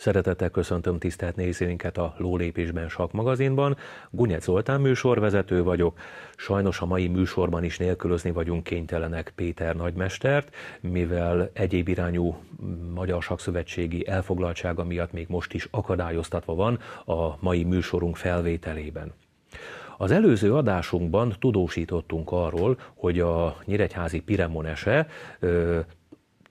Szeretettel köszöntöm tisztelt nézőinket a Lólépésben Sak magazinban. Gunyec Zoltán műsorvezető vagyok. Sajnos a mai műsorban is nélkülözni vagyunk kénytelenek Péter nagymestert, mivel egyéb irányú Magyar Sakszövetségi elfoglaltsága miatt még most is akadályoztatva van a mai műsorunk felvételében. Az előző adásunkban tudósítottunk arról, hogy a nyíregyházi Piremonese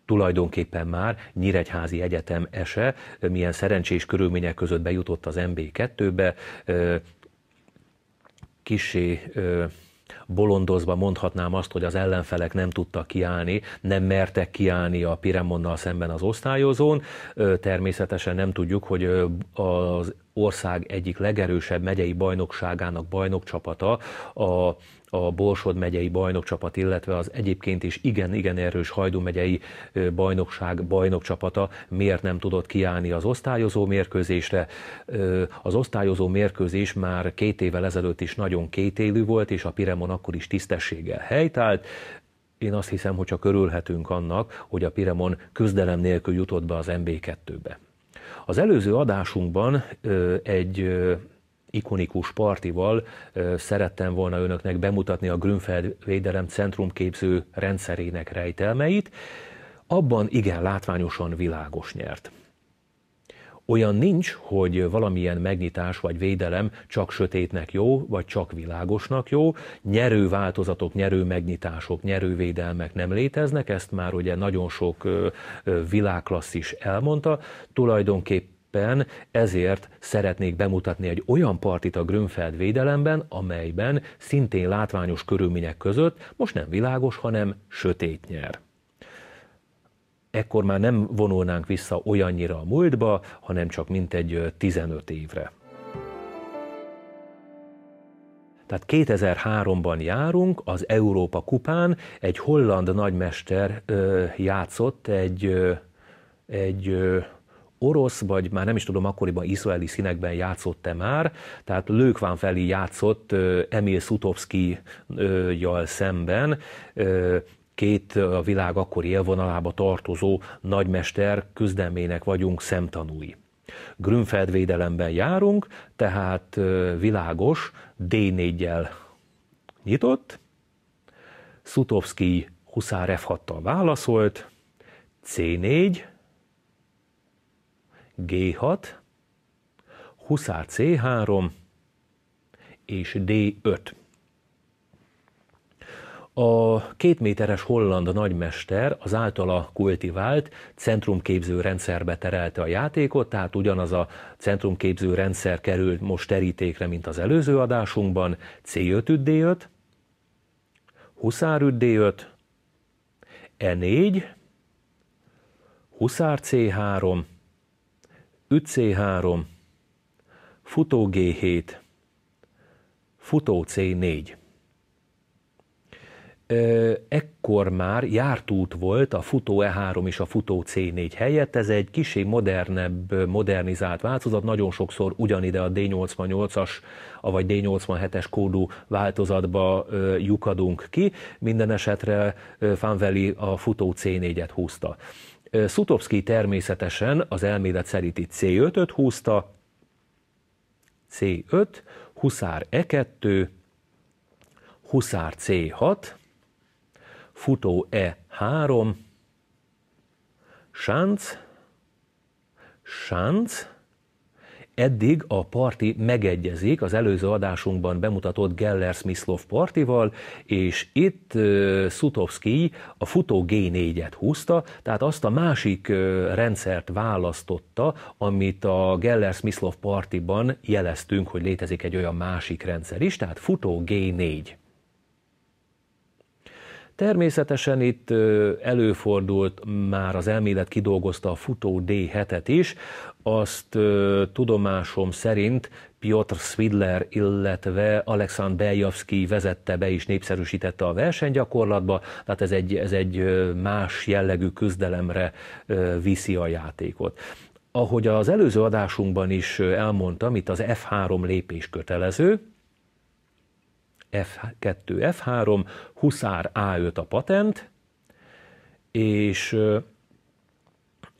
tulajdonképpen már Nyíregyházi Egyetem ese, milyen szerencsés körülmények között bejutott az MB2-be, kisé bolondozva mondhatnám azt, hogy az ellenfelek nem tudtak kiállni, nem mertek kiállni a Piremonnal szemben az osztályozón. Természetesen nem tudjuk, hogy az ország egyik legerősebb megyei bajnokságának bajnokcsapata a a Borsod megyei bajnokcsapat, illetve az egyébként is igen-igen erős Hajdú megyei bajnokság bajnokcsapata miért nem tudott kiállni az osztályozó mérkőzésre. Az osztályozó mérkőzés már két évvel ezelőtt is nagyon kétélű volt, és a Piremon akkor is tisztességgel helytált. Én azt hiszem, hogy csak örülhetünk annak, hogy a Piremon küzdelem nélkül jutott be az MB2-be. Az előző adásunkban egy ikonikus partival szerettem volna önöknek bemutatni a Grünfeld Védelem centrumképző rendszerének rejtelmeit, abban igen látványosan világos nyert. Olyan nincs, hogy valamilyen megnyitás vagy védelem csak sötétnek jó, vagy csak világosnak jó. Nyerő változatok, nyerő megnyitások, nyerő védelmek nem léteznek, ezt már ugye nagyon sok világklasszis elmondta. Tulajdonképpen éppen ezért szeretnék bemutatni egy olyan partit a Grönfeld védelemben, amelyben szintén látványos körülmények között most nem világos, hanem sötét nyer ekkor már nem vonulnánk vissza olyannyira a múltba, hanem csak mintegy 15 évre. Tehát 2003-ban járunk, az Európa kupán egy holland nagymester játszott egy, egy orosz, vagy már nem is tudom, akkoriban izraeli színekben játszott-e már, tehát Lőkván felé játszott Emil Szutovszki-jal szemben, két a világ akkori élvonalába tartozó nagymester küzdelmének vagyunk szemtanúi. Grünfeld védelemben járunk, tehát világos, D4-jel nyitott, Szutovszki Huszár f válaszolt, C4, G6, Huszár C3 és D5. A két méteres holland nagymester az általa kultivált centrumképző rendszerbe terelte a játékot, tehát ugyanaz a centrumképző rendszer került most terítékre, mint az előző adásunkban, C5 D5, e Huszár D5, E4, Huszár C3, üC3, futó G7, futó C4. Ekkor már járt út volt a futó E3 és a futó C4 helyett, ez egy kicsi modernebb, modernizált változat, nagyon sokszor ugyanide a D88-as, vagy D87-es kódú változatba lyukadunk ki, minden esetre Fanveli a futó C4-et húzta. Szutovszki természetesen az elmélet szerinti C5-öt húzta, C5, Huszár E2, Huszár C6, futó E3, Sánc, Sánc, Eddig a parti megegyezik az előző adásunkban bemutatott geller Smith partival, és itt uh, Szutovszki a futó G4-et húzta, tehát azt a másik uh, rendszert választotta, amit a geller Smith partiban jeleztünk, hogy létezik egy olyan másik rendszer is, tehát futó G4. Természetesen itt előfordult, már az elmélet kidolgozta a futó D7-et is, azt ö, tudomásom szerint Piotr Swidler, illetve Alexand Beljavski vezette be és népszerűsítette a versenygyakorlatba, tehát ez egy, ez egy más jellegű küzdelemre ö, viszi a játékot. Ahogy az előző adásunkban is elmondtam, itt az F3 lépés kötelező, F2, F3, Huszár A5 a patent, és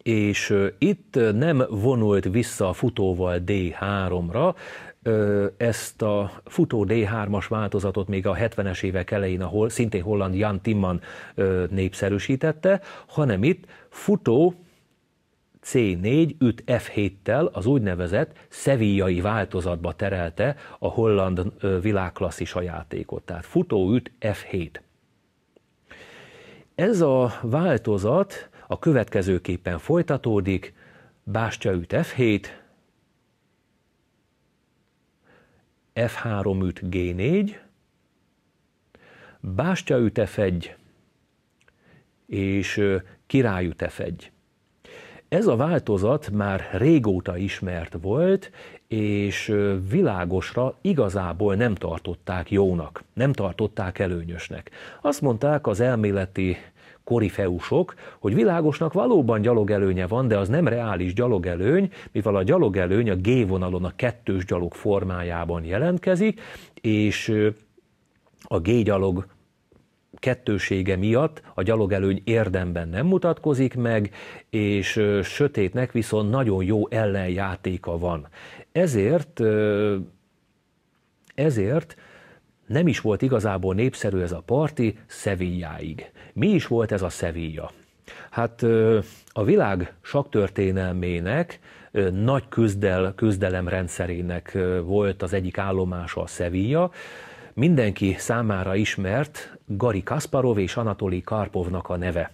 és itt nem vonult vissza a futóval D3-ra, ezt a futó D3-as változatot még a 70-es évek elején, ahol szintén holland Jan Timman népszerűsítette, hanem itt futó C4 üt F7-tel az úgynevezett szevíjai változatba terelte a holland világklasszisa játékot, tehát futó üt F7. Ez a változat a következőképpen folytatódik, Bástya üt F7, F3 üt G4, Bástya üt F1, és Király üt F1. Ez a változat már régóta ismert volt, és világosra igazából nem tartották jónak, nem tartották előnyösnek. Azt mondták az elméleti korifeusok, hogy világosnak valóban gyalogelőnye van, de az nem reális gyalogelőny, mivel a gyalogelőny a G vonalon a kettős gyalog formájában jelentkezik, és a G gyalog kettősége miatt a gyalogelőny érdemben nem mutatkozik meg, és sötétnek viszont nagyon jó ellenjátéka van. Ezért ezért nem is volt igazából népszerű ez a parti Szevilláig. Mi is volt ez a Szevilla? Hát a világ saktörténelmének nagy küzdel, küzdelem rendszerének volt az egyik állomása a Sevilla. Mindenki számára ismert Gari Kasparov és Anatoli Karpovnak a neve.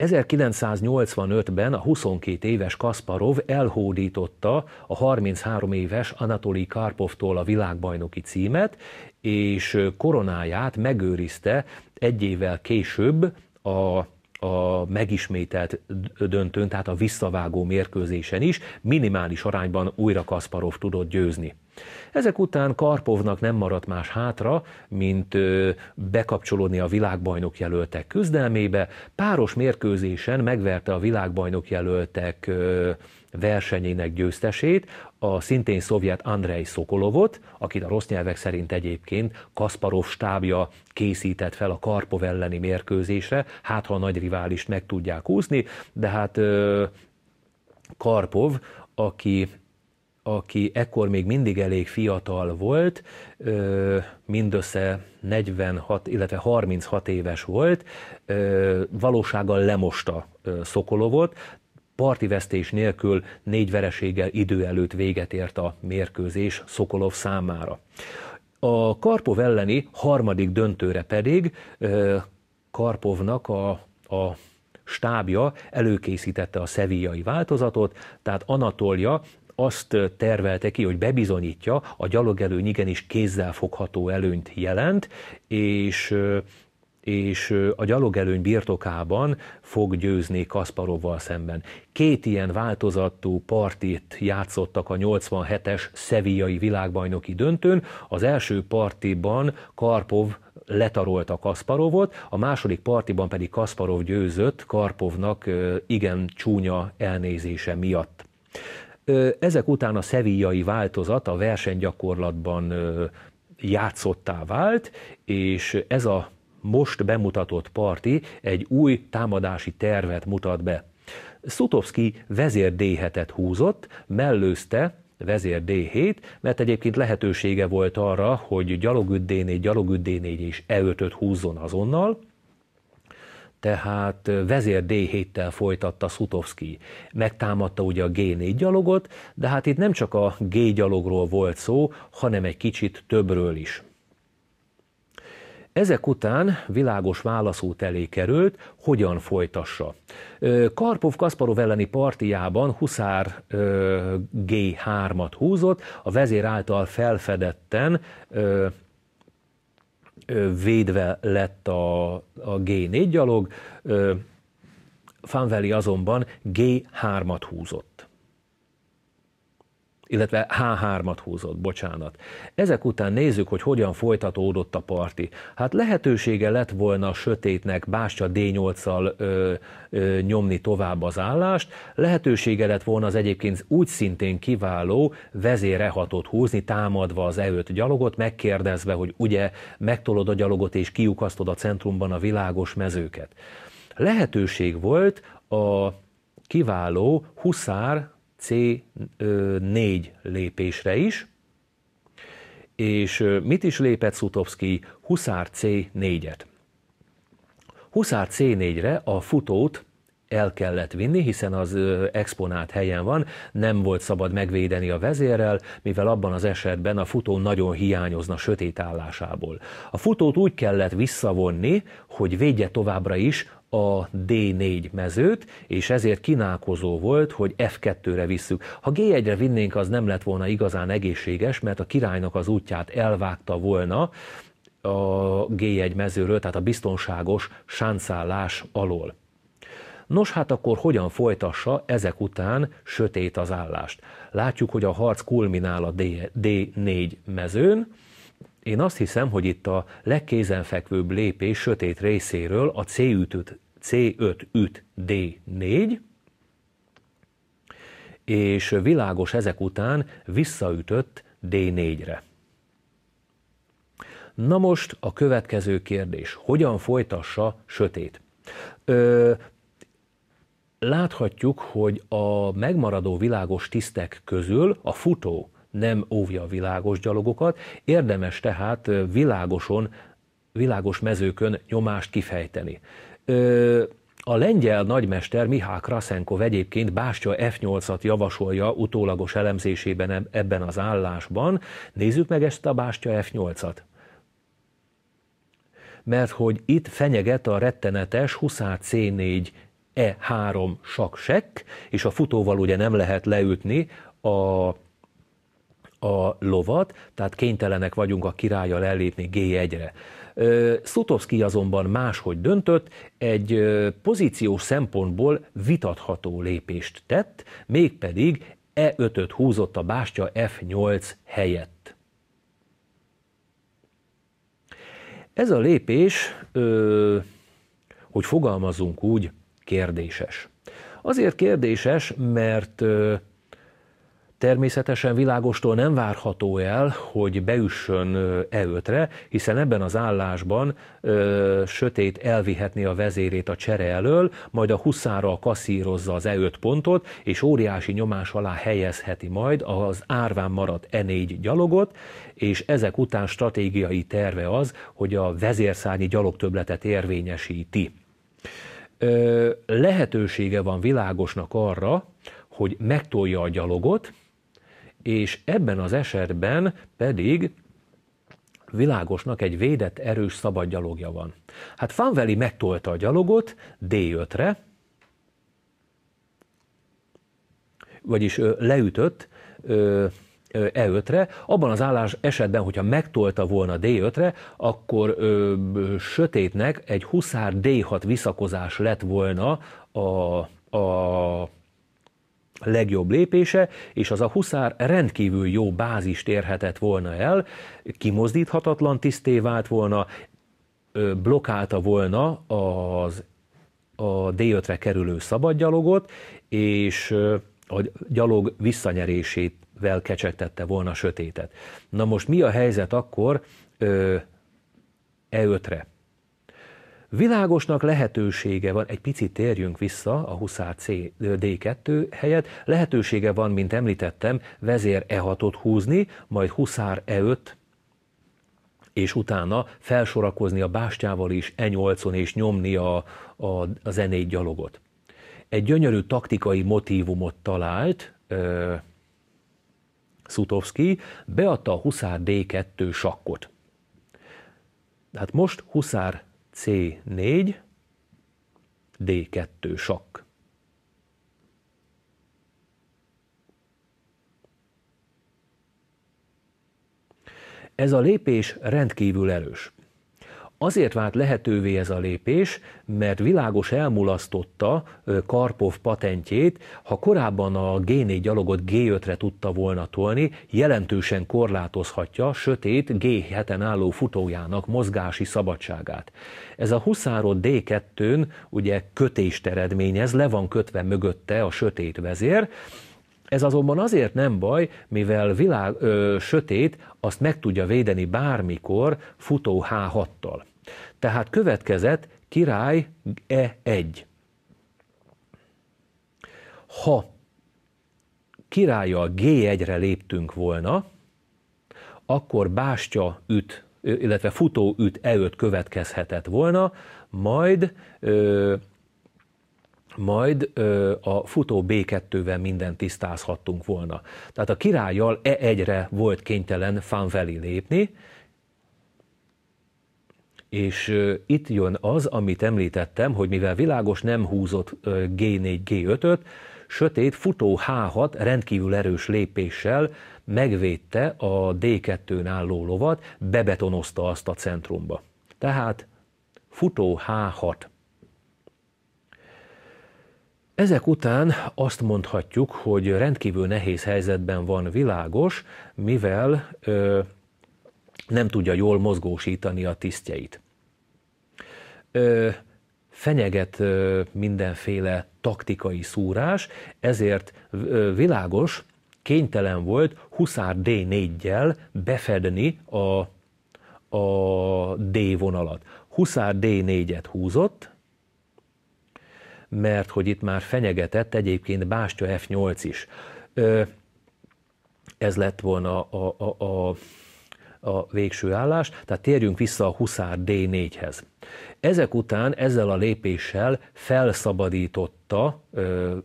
1985-ben a 22 éves Kasparov elhódította a 33 éves Anatoli Karpovtól a világbajnoki címet, és koronáját megőrizte egy évvel később a a megismételt döntőn, tehát a visszavágó mérkőzésen is minimális arányban újra Kasparov tudott győzni. Ezek után Karpovnak nem maradt más hátra, mint bekapcsolódni a világbajnok jelöltek küzdelmébe. Páros mérkőzésen megverte a világbajnok jelöltek versenyének győztesét, a szintén szovjet Andrei Szokolovot, akit a rossz nyelvek szerint egyébként Kasparov stábja készített fel a Karpov elleni mérkőzésre, hát ha a nagy riválist meg tudják úszni, de hát Karpov, aki aki ekkor még mindig elég fiatal volt, mindössze 46, illetve 36 éves volt, valósággal lemosta Szokolovot, parti vesztés nélkül négy vereséggel idő előtt véget ért a mérkőzés Szokolov számára. A Karpov elleni harmadik döntőre pedig Karpovnak a, a stábja előkészítette a szevíjai változatot, tehát Anatolja azt tervelte ki, hogy bebizonyítja, a gyalogelőny igenis kézzel fogható előnyt jelent, és és a gyalogelőny birtokában fog győzni Kasparovval szemben. Két ilyen változatú partit játszottak a 87-es szeviai világbajnoki döntőn. Az első partiban Karpov letarolta Kasparovot, a második partiban pedig Kasparov győzött Karpovnak igen csúnya elnézése miatt. Ezek után a szevíjai változat a versenygyakorlatban játszottá vált, és ez a most bemutatott parti egy új támadási tervet mutat be. Szutovszki vezér d húzott, mellőzte vezér D7, mert egyébként lehetősége volt arra, hogy gyalogüd D4, gyalogüd D4 és E5-öt húzzon azonnal, tehát vezér D7-tel folytatta Szutovszki. Megtámadta ugye a G4 gyalogot, de hát itt nem csak a G gyalogról volt szó, hanem egy kicsit többről is. Ezek után világos válaszút elé került, hogyan folytassa. Karpov Kasparov elleni partiában Huszár G3-at húzott, a vezér által felfedetten védve lett a, a G4 gyalog, Fanveli azonban G3-at húzott illetve H3-at húzott, bocsánat. Ezek után nézzük, hogy hogyan folytatódott a parti. Hát lehetősége lett volna a sötétnek Bástya D8-szal nyomni tovább az állást, lehetősége lett volna az egyébként úgy szintén kiváló vezérehatot húzni, támadva az e gyalogot, megkérdezve, hogy ugye megtolod a gyalogot és kiukasztod a centrumban a világos mezőket. Lehetőség volt a kiváló huszár C4 lépésre is, és mit is lépett Szutovszki? Huszár C4-et. Huszár C4-re a futót el kellett vinni, hiszen az exponát helyen van, nem volt szabad megvédeni a vezérrel, mivel abban az esetben a futó nagyon hiányozna sötét állásából. A futót úgy kellett visszavonni, hogy védje továbbra is a D4 mezőt, és ezért kínálkozó volt, hogy F2-re visszük. Ha G1-re vinnénk, az nem lett volna igazán egészséges, mert a királynak az útját elvágta volna a G1 mezőről, tehát a biztonságos sáncállás alól. Nos, hát akkor hogyan folytassa ezek után sötét az állást? Látjuk, hogy a harc kulminál a D4 mezőn, én azt hiszem, hogy itt a legkézenfekvőbb lépés sötét részéről a C5 üt, C5 üt D4, és világos ezek után visszaütött D4-re. Na most a következő kérdés, hogyan folytassa sötét? Ö, láthatjuk, hogy a megmaradó világos tisztek közül a futó nem óvja a világos gyalogokat, érdemes tehát világoson, világos mezőkön nyomást kifejteni. Ö, a lengyel nagymester Mihály Kraszenkov egyébként Bástya F8-at javasolja utólagos elemzésében ebben az állásban. Nézzük meg ezt a Bástya F8-at mert hogy itt fenyeget a rettenetes Huszár C4 E3 saksek, és a futóval ugye nem lehet leütni a a lovat, tehát kénytelenek vagyunk a királlyal ellépni G1-re. Szutovszki azonban máshogy döntött, egy pozíciós szempontból vitatható lépést tett, mégpedig E5-öt húzott a bástya F8 helyett. Ez a lépés, hogy fogalmazunk úgy, kérdéses. Azért kérdéses, mert Természetesen világostól nem várható el, hogy beüssön E5-re, hiszen ebben az állásban ö, sötét elvihetné a vezérét a csere elől, majd a huszára kaszírozza az E5 pontot, és óriási nyomás alá helyezheti majd az árván maradt E4 gyalogot, és ezek után stratégiai terve az, hogy a vezérszányi gyalogtöbletet érvényesíti lehetősége van világosnak arra, hogy megtolja a gyalogot, és ebben az esetben pedig világosnak egy védett erős szabad gyalogja van. Hát Fanveli megtolta a gyalogot D5-re, vagyis leütött E5-re, abban az állás esetben, hogyha megtolta volna D5-re, akkor ö, ö, sötétnek egy huszár D6 visszakozás lett volna a, a legjobb lépése, és az a huszár rendkívül jó bázist érhetett volna el, kimozdíthatatlan tiszté vált volna, ö, blokálta volna az a D5-re kerülő szabadgyalogot, és a gyalog visszanyerését vel kecsegtette volna sötétet. Na most mi a helyzet akkor E5-re? Világosnak lehetősége van, egy picit térjünk vissza a Huszár C, D2 helyett, lehetősége van, mint említettem, vezér E6-ot húzni, majd Huszár E5, és utána felsorakozni a bástyával is E8-on, és nyomni a, a, a zenét gyalogot. Egy gyönyörű taktikai motívumot talált, ö, Szutovszki, beadta a Huszár D2 sakkot. Tehát most Huszár C4, D2 sakk. Ez a lépés rendkívül erős. Azért vált lehetővé ez a lépés, mert világos elmulasztotta Karpov patentjét, ha korábban a G4 gyalogot G5-re tudta volna tolni, jelentősen korlátozhatja sötét G7-en álló futójának mozgási szabadságát. Ez a huszárod D2-n ugye kötést eredményez, le van kötve mögötte a sötét vezér, ez azonban azért nem baj, mivel világ ö, sötét azt meg tudja védeni bármikor futó H6-tal. Tehát következett király E1. Ha királya G1-re léptünk volna, akkor bástya üt, illetve futó üt E5 következhetett volna, majd ö, majd ö, a futó B2-vel mindent tisztázhattunk volna. Tehát a királlyal E1-re volt kénytelen Fanveli lépni, és itt jön az, amit említettem, hogy mivel világos nem húzott G4, G5-öt, sötét futó H6 rendkívül erős lépéssel megvédte a D2-n álló lovat, bebetonozta azt a centrumba. Tehát futó H6. Ezek után azt mondhatjuk, hogy rendkívül nehéz helyzetben van világos, mivel ö, nem tudja jól mozgósítani a tisztjeit. Ö, fenyeget ö, mindenféle taktikai szúrás, ezért ö, világos, kénytelen volt Huszár D4-jel befedni a, a D vonalat. Huszár D4-et húzott, mert hogy itt már fenyegetett egyébként Bástya F8 is. Ö, ez lett volna a, a, a a végső állás, tehát térjünk vissza a Huszár D4-hez. Ezek után ezzel a lépéssel felszabadította ö,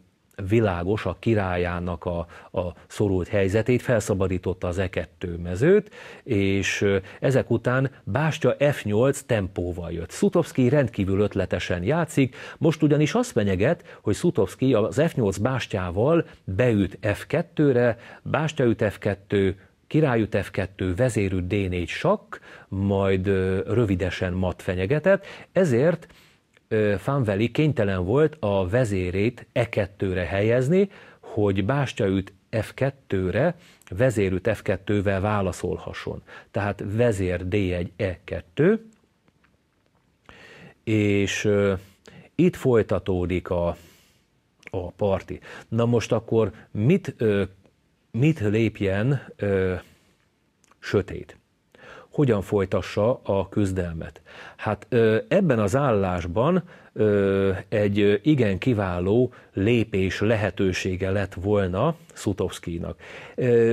világos a királyának a, a szorult helyzetét, felszabadította az E2 mezőt, és ezek után Bástya F8 tempóval jött. Szutovszki rendkívül ötletesen játszik, most ugyanis azt menyeget, hogy Szutovszki az F8 Bástyával beüt F2-re, Bástya üt F2, királyút F2, vezérű D4 sakk, majd rövidesen mat fenyegetett, ezért Fanveli kénytelen volt a vezérét E2-re helyezni, hogy üt F2-re vezérüt F2-vel válaszolhasson. Tehát vezér D1 E2, e és itt folytatódik a, a parti. Na most akkor mit mit lépjen ö, sötét, hogyan folytassa a küzdelmet. Hát ö, ebben az állásban ö, egy igen kiváló lépés lehetősége lett volna Szutovszkinak.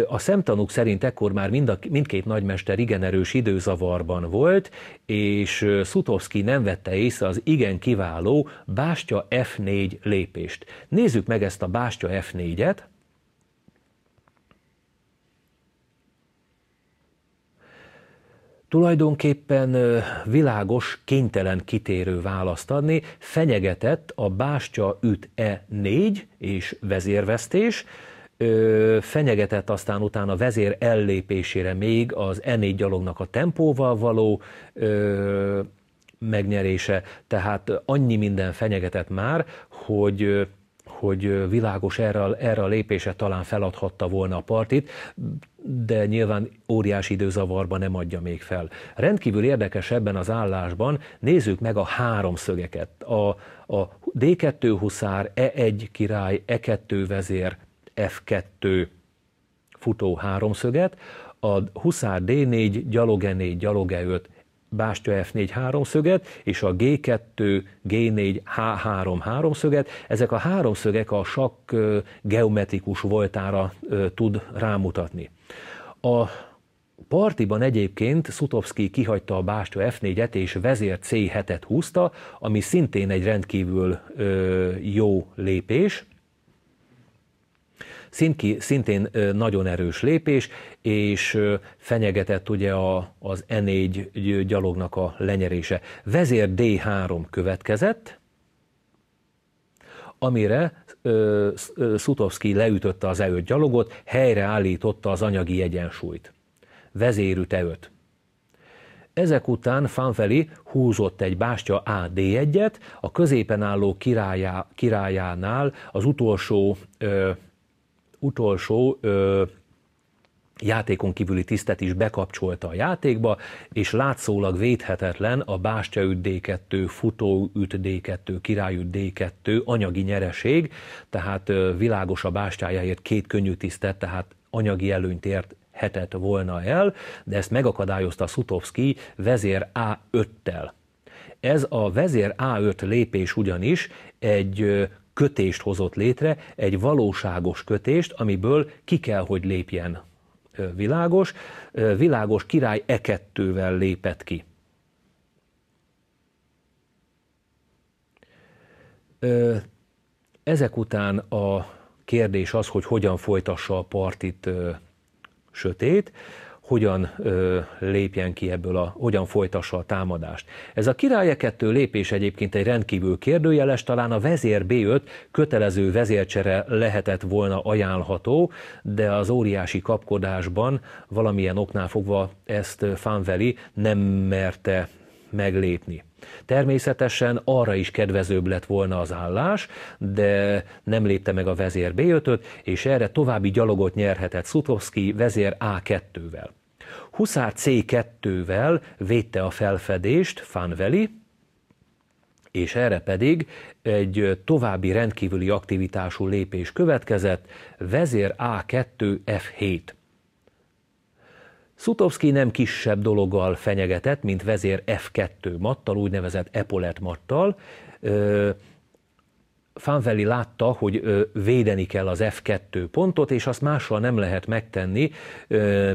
A szemtanúk szerint ekkor már mind a, mindkét nagymester igen erős időzavarban volt, és Szutovszki nem vette észre az igen kiváló Bástya F4 lépést. Nézzük meg ezt a Bástya F4-et, tulajdonképpen világos, kénytelen kitérő választ adni, fenyegetett a bástya üt E4 és vezérvesztés, fenyegetett aztán utána vezér ellépésére még az E4 gyalognak a tempóval való megnyerése, tehát annyi minden fenyegetett már, hogy hogy világos erre, erre a lépése talán feladhatta volna a partit, de nyilván óriási időzavarban nem adja még fel. Rendkívül érdekes ebben az állásban, nézzük meg a háromszögeket. A, a D2 huszár, E1 király, E2 vezér, F2 futó háromszöget, a huszár D4, gyaloge 4, gyaloge 5, Bástya F4 háromszöget, és a G2, G4, H3 háromszöget. Ezek a háromszögek a sakk geometrikus voltára tud rámutatni. A partiban egyébként Szutovszki kihagyta a Bástya F4-et, és vezér C7-et húzta, ami szintén egy rendkívül jó lépés szintén nagyon erős lépés, és fenyegetett ugye a, az E4 gyalognak a lenyerése. Vezér D3 következett, amire Szutovszki leütötte az E5 gyalogot, helyreállította az anyagi egyensúlyt. Vezérüt E5. Ezek után Fanfeli húzott egy bástya AD1-et, a középen álló királyá, királyánál az utolsó ö, utolsó ö, játékon kívüli tisztet is bekapcsolta a játékba, és látszólag védhetetlen a üt D2, üt D2, üt D2 anyagi nyereség, tehát ö, világos a Bástyájáért két könnyű tisztet, tehát anyagi előnyt ért hetet volna el, de ezt megakadályozta Szutovszki vezér A5-tel. Ez a vezér A5 lépés ugyanis egy kötést hozott létre, egy valóságos kötést, amiből ki kell, hogy lépjen világos. Világos király e kettővel lépett ki. Ezek után a kérdés az, hogy hogyan folytassa a partit sötét hogyan ö, lépjen ki ebből, a, hogyan folytassa a támadást. Ez a királye kettő lépés egyébként egy rendkívül kérdőjeles, talán a vezér B5 kötelező vezércsere lehetett volna ajánlható, de az óriási kapkodásban valamilyen oknál fogva ezt Fanveli nem merte meglépni. Természetesen arra is kedvezőbb lett volna az állás, de nem lépte meg a vezér b 5 és erre további gyalogot nyerhetett Szutovszki vezér A2-vel. Huszár C2-vel védte a felfedést Fanveli, és erre pedig egy további rendkívüli aktivitású lépés következett, vezér A2 F7. Szutovszki nem kisebb dologgal fenyegetett, mint vezér F2 mattal, úgynevezett epolet mattal, Fanvelli látta, hogy védeni kell az F2 pontot, és azt mással nem lehet megtenni,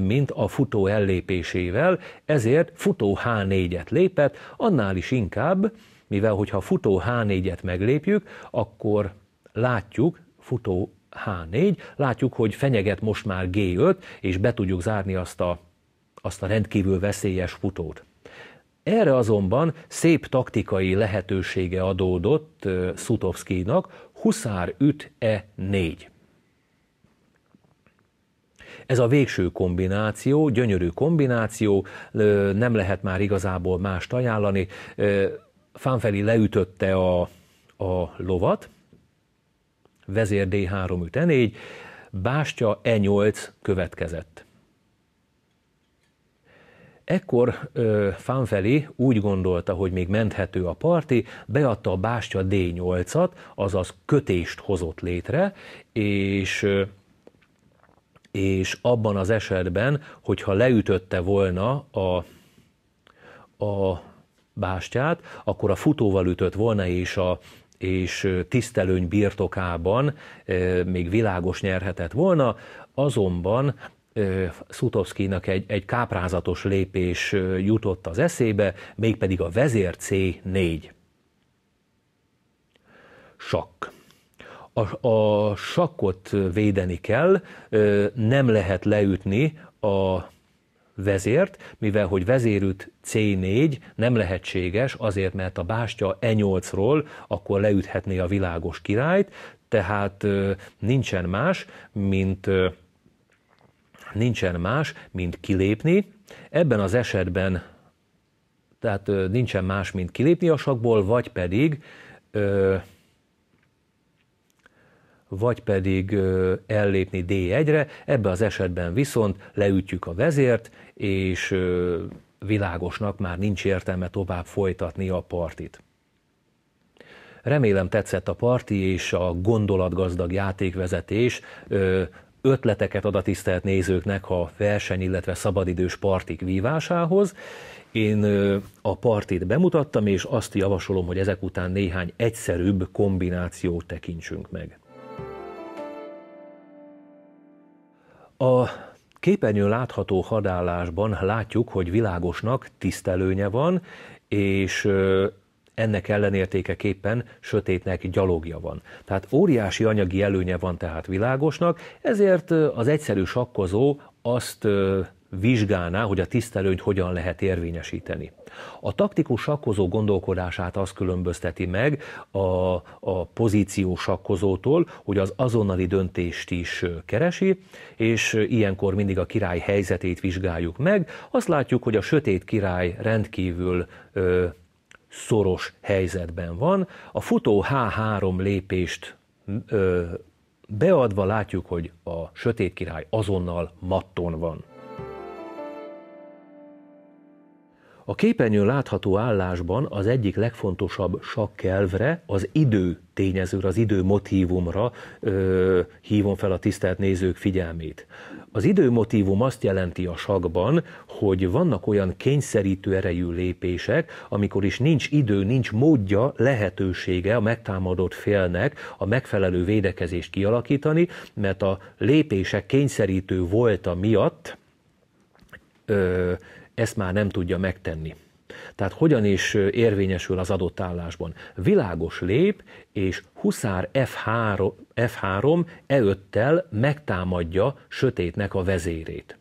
mint a futó ellépésével, ezért futó H4-et lépett, annál is inkább, mivel hogyha futó H4-et meglépjük, akkor látjuk, futó H4, látjuk, hogy fenyeget most már G5, és be tudjuk zárni azt a, azt a rendkívül veszélyes futót. Erre azonban szép taktikai lehetősége adódott Szutovszkinak, Huszár üt E4. Ez a végső kombináció, gyönyörű kombináció, nem lehet már igazából mást ajánlani. Fánfeli leütötte a, a lovat, vezér D3 üt E4, bástya E8 következett. Ekkor ö, Fanfeli úgy gondolta, hogy még menthető a parti, beadta a Bástya D8-at, azaz kötést hozott létre, és ö, és abban az esetben, hogyha leütötte volna a, a bástyát, akkor a futóval ütött volna, és a és tisztelőny birtokában e, még világos nyerhetett volna, azonban Szutovszkinak egy, egy káprázatos lépés jutott az eszébe, mégpedig a vezér C4. Sakk. A, a sakkot védeni kell, nem lehet leütni a vezért, mivel hogy vezérüt C4 nem lehetséges, azért mert a bástya E8-ról akkor leüthetné a világos királyt, tehát nincsen más, mint nincsen más, mint kilépni. Ebben az esetben tehát nincsen más, mint kilépni a sakból, vagy pedig vagy pedig ellépni D1-re, ebben az esetben viszont leütjük a vezért, és világosnak már nincs értelme tovább folytatni a partit. Remélem tetszett a parti és a gondolatgazdag játékvezetés ötleteket ad a tisztelt nézőknek a verseny, illetve szabadidős partik vívásához. Én a partit bemutattam, és azt javasolom, hogy ezek után néhány egyszerűbb kombinációt tekintsünk meg. A képernyőn látható hadállásban látjuk, hogy világosnak tisztelőnye van, és ennek ellenértékeképpen sötétnek gyalogja van. Tehát óriási anyagi előnye van tehát világosnak, ezért az egyszerű sakkozó azt vizsgálná, hogy a tisztelőnyt hogyan lehet érvényesíteni. A taktikus sakkozó gondolkodását az különbözteti meg a, a pozíció sakkozótól, hogy az azonnali döntést is keresi, és ilyenkor mindig a király helyzetét vizsgáljuk meg. Azt látjuk, hogy a sötét király rendkívül ö, szoros helyzetben van. A futó H3 lépést ö, beadva látjuk, hogy a sötét király azonnal matton van. A képernyőn látható állásban az egyik legfontosabb sakkelvre, az idő tényezőre, az idő motívumra ö, hívom fel a tisztelt nézők figyelmét. Az idő motívum azt jelenti a sakban, hogy vannak olyan kényszerítő erejű lépések, amikor is nincs idő, nincs módja, lehetősége a megtámadott félnek a megfelelő védekezést kialakítani, mert a lépések kényszerítő volta miatt ö, ezt már nem tudja megtenni. Tehát hogyan is érvényesül az adott állásban. Világos lép, és Huszár F3, F3 E5-tel megtámadja sötétnek a vezérét.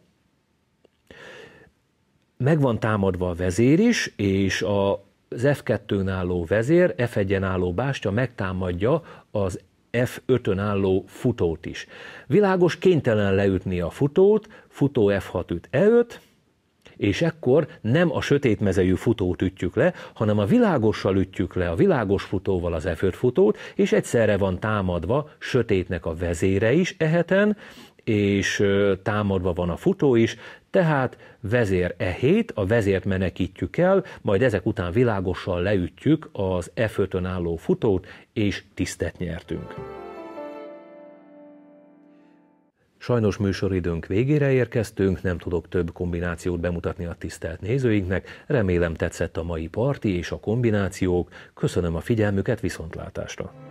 Meg van támadva a vezér is, és a, az F2-n álló vezér, F1-en álló bástya megtámadja az F5-ön álló futót is. Világos kénytelen leütni a futót, futó F6 üt E5, és ekkor nem a sötét mezejű futót ütjük le, hanem a világossal ütjük le, a világos futóval az f futót, és egyszerre van támadva sötétnek a vezére is eheten, és támadva van a futó is, tehát vezér e a vezért menekítjük el, majd ezek után világosan leütjük az E5-ön álló futót, és tisztet nyertünk. Sajnos műsoridőnk végére érkeztünk, nem tudok több kombinációt bemutatni a tisztelt nézőinknek. Remélem tetszett a mai parti és a kombinációk. Köszönöm a figyelmüket, viszontlátásra!